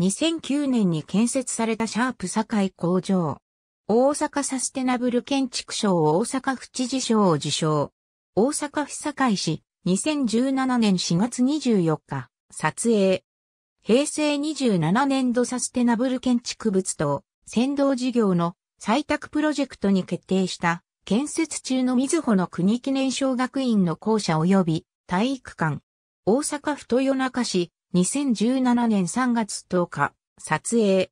2009年に建設されたシャープ堺工場。大阪サステナブル建築賞大阪府知事賞を受賞。大阪府堺市、2017年4月24日、撮影。平成27年度サステナブル建築物と、先導事業の採択プロジェクトに決定した、建設中の水穂の国記念小学院の校舎及び体育館。大阪府豊中市、2017年3月10日、撮影。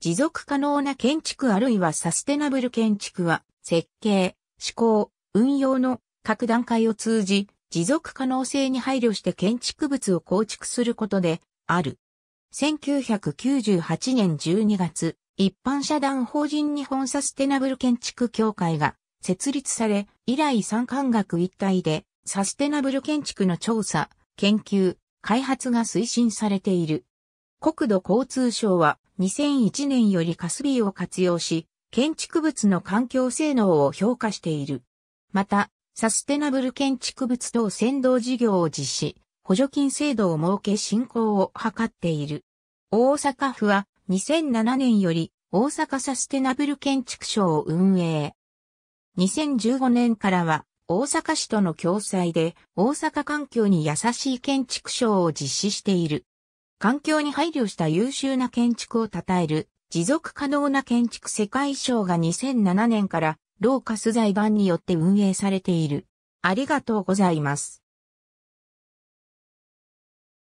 持続可能な建築あるいはサステナブル建築は、設計、施工、運用の各段階を通じ、持続可能性に配慮して建築物を構築することで、ある。1998年12月、一般社団法人日本サステナブル建築協会が設立され、以来三間学一体でサステナブル建築の調査、研究、開発が推進されている。国土交通省は2001年よりカスビーを活用し、建築物の環境性能を評価している。また、サステナブル建築物等先導事業を実施、補助金制度を設け振興を図っている。大阪府は2007年より大阪サステナブル建築賞を運営。2015年からは大阪市との共催で大阪環境に優しい建築賞を実施している。環境に配慮した優秀な建築を称える持続可能な建築世界賞が2007年からローカス財団によって運営されている。ありがとうございます。